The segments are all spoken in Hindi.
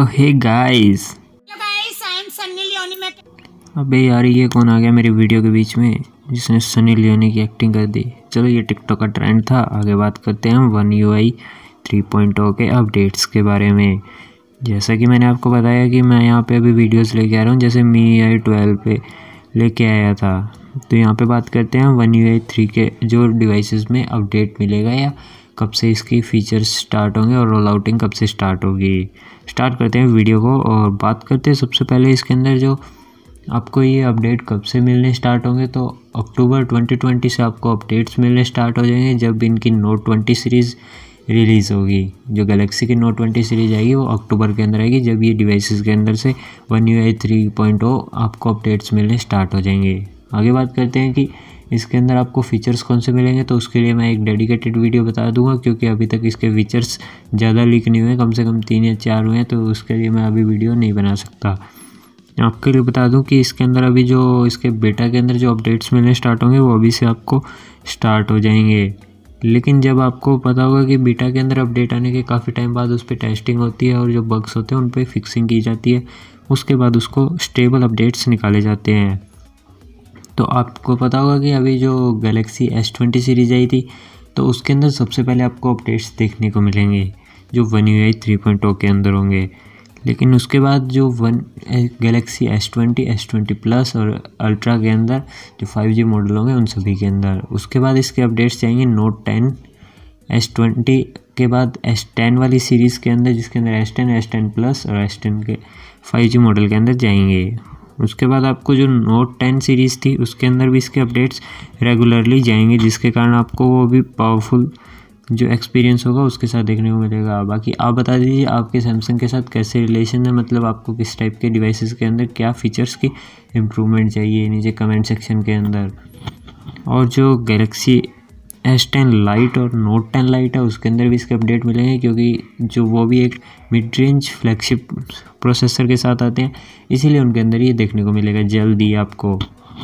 तो हे गाइस अबे यार ये कौन आ गया मेरी वीडियो के बीच में जिसने सनी लियोनी की एक्टिंग कर दी चलो ये टिकटॉक का ट्रेंड था आगे बात करते हैं हम One U I three point के अपडेट्स के बारे में जैसा कि मैंने आपको बताया कि मैं यहाँ पे अभी वीडियोस लेके आ रहा हूँ जैसे मी आई ट्वेल्व पे लेके आया था तो यहाँ पर बात करते हैं वन यू आई थ्री के जो डिवाइसिस में अपडेट मिलेगा या कब से इसकी फीचर्स स्टार्ट होंगे और रोल आउटिंग कब से स्टार्ट होगी स्टार्ट करते हैं वीडियो को और बात करते हैं सबसे पहले इसके अंदर जो आपको ये अपडेट कब से मिलने स्टार्ट होंगे तो अक्टूबर 2020 से आपको अपडेट्स मिलने स्टार्ट हो जाएंगे जब इनकी नोट ट्वेंटी सीरीज़ रिलीज़ होगी जो गैलेक्सी की नोट ट्वेंटी सीरीज आएगी वो अक्टूबर के अंदर आएगी जब ये डिवाइसेस के अंदर से One U I three point आपको अपडेट्स मिलने स्टार्ट हो जाएंगे आगे बात करते हैं कि इसके अंदर आपको फीचर्स कौन से मिलेंगे तो उसके लिए मैं एक डेडिकेटेड वीडियो बता दूंगा क्योंकि अभी तक इसके फीचर्स ज़्यादा लीक नहीं हुए कम से कम तीन या चार हुए हैं तो उसके लिए मैं अभी वीडियो नहीं बना सकता आपके लिए बता दूं कि इसके अंदर अभी जो इसके बेटा के अंदर जो अपडेट्स मिलने स्टार्ट होंगे वो अभी से आपको स्टार्ट हो जाएंगे लेकिन जब आपको पता होगा कि बीटा के अंदर अपडेट आने के काफ़ी टाइम बाद उस पर टेस्टिंग होती है और जो बग्स होते हैं उन पर फिक्सिंग की जाती है उसके बाद उसको स्टेबल अपडेट्स निकाले जाते हैं तो आपको पता होगा कि अभी जो गैलेक्सी एस ट्वेंटी सीरीज़ आई थी तो उसके अंदर सबसे पहले आपको अपडेट्स देखने को मिलेंगे जो One U I three point के अंदर होंगे लेकिन उसके बाद जो one Galaxy S twenty S twenty plus और अल्ट्रा के अंदर जो फाइव जी मॉडल होंगे उन सभी के अंदर उसके बाद इसके अपडेट्स जाएंगे नोट टेन एस ट्वेंटी के बाद एस टेन वाली सीरीज़ के अंदर जिसके अंदर S ten S ten plus और एस टेन के फाइव जी मॉडल के अंदर जाएंगे उसके बाद आपको जो नोट टेन सीरीज़ थी उसके अंदर भी इसके अपडेट्स रेगुलरली जाएंगे जिसके कारण आपको वो भी पावरफुल जो एक्सपीरियंस होगा उसके साथ देखने को मिलेगा बाकी आप बता दीजिए आपके सैमसंग के साथ कैसे रिलेशन है मतलब आपको किस टाइप के डिवाइसेस के अंदर क्या फीचर्स की इम्प्रूवमेंट चाहिए नीचे कमेंट सेक्शन के अंदर और जो गैलेक्सी एस टेन लाइट और नोट टेन लाइट है उसके अंदर भी इसके अपडेट मिलेंगे क्योंकि जो वो भी एक मिड रेंज फ्लैगशिप प्रोसेसर के साथ आते हैं इसीलिए उनके अंदर ये देखने को मिलेगा जल्दी आपको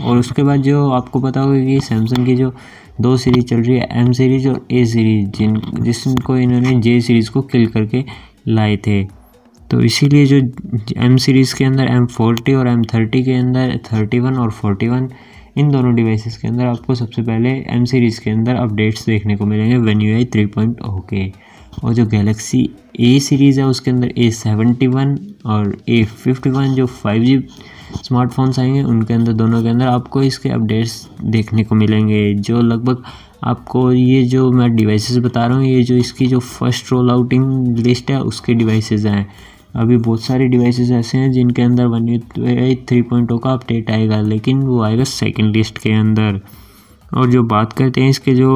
और उसके बाद जो आपको पता होगा कि सैमसंग की जो दो सीरीज़ चल रही है एम सीरीज़ और ए सीरीज़ जिन जिसको इन्होंने जे सीरीज़ को किल करके लाए थे तो इसीलिए जो एम सीरीज़ के अंदर एम फोर्टी और एम थर्टी के अंदर थर्टी वन और फोर्टी वन इन दोनों डिवाइसेस के अंदर आपको सबसे पहले एम सीरीज़ के अंदर अपडेट्स देखने को मिलेंगे One U I three point okay और जो गैलेक्सी ए सीरीज़ है उसके अंदर ए सेवेंटी वन और ए फिफ्टी वन जो फाइव जी स्मार्टफोन्स आएंगे उनके अंदर दोनों के अंदर आपको इसके अपडेट्स देखने को मिलेंगे जो लगभग आपको ये जो मैं डिवाइसेस बता रहा हूँ ये जो इसकी जो फर्स्ट रोल आउटिंग लिस्ट है उसके डिवाइसेस हैं अभी बहुत सारे डिवाइसेस ऐसे हैं जिनके अंदर वन थ्री पॉइंट का अपडेट आएगा लेकिन वो आएगा सेकेंड लिस्ट के अंदर और जो बात करते हैं इसके जो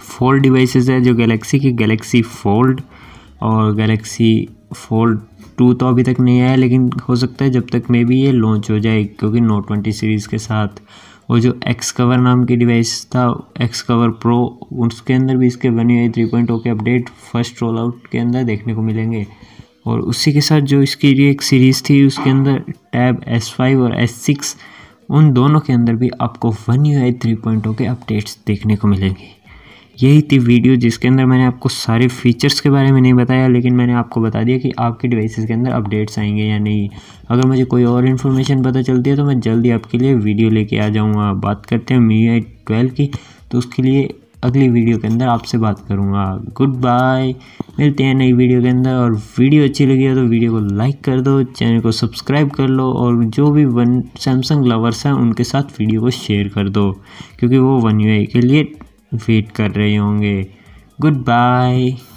फोल्ड डिवाइसेस है जो गैलेक्सी की गैलेक्सी फोल्ड और गैलेक्सी फोल्ड टू तो अभी तक नहीं आया लेकिन हो सकता है जब तक मे भी ये लॉन्च हो जाए क्योंकि नोट ट्वेंटी सीरीज़ के साथ और जो एक्स कवर नाम की डिवाइस था एक्स कवर प्रो उसके अंदर भी इसके वन यू थ्री पॉइंट के अपडेट फर्स्ट रोल आउट के अंदर देखने को मिलेंगे और उसी के साथ जो इसकी एक सीरीज़ थी उसके अंदर टैब एस फाइव और एस सिक्स उन दोनों के अंदर भी आपको वन यू आई थ्री पॉइंटों के अपडेट्स देखने को मिलेंगे यही थी वीडियो जिसके अंदर मैंने आपको सारे फीचर्स के बारे में नहीं बताया लेकिन मैंने आपको बता दिया कि आपके डिवाइसेस के अंदर अपडेट्स आएंगे या नहीं अगर मुझे कोई और इन्फॉर्मेशन पता चलती है तो मैं जल्दी आपके लिए वीडियो लेके आ जाऊँगा बात करते हैं मी आई ट्वेल्व की तो उसके लिए अगली वीडियो के अंदर आपसे बात करूँगा गुड बाय मिलते हैं नई वीडियो के अंदर और वीडियो अच्छी लगी है तो वीडियो को लाइक कर दो चैनल को सब्सक्राइब कर लो और जो भी वन सैमसंग लवर्स हैं उनके साथ वीडियो को शेयर कर दो क्योंकि वो वन यू के लिए वेट कर रहे होंगे गुड बाय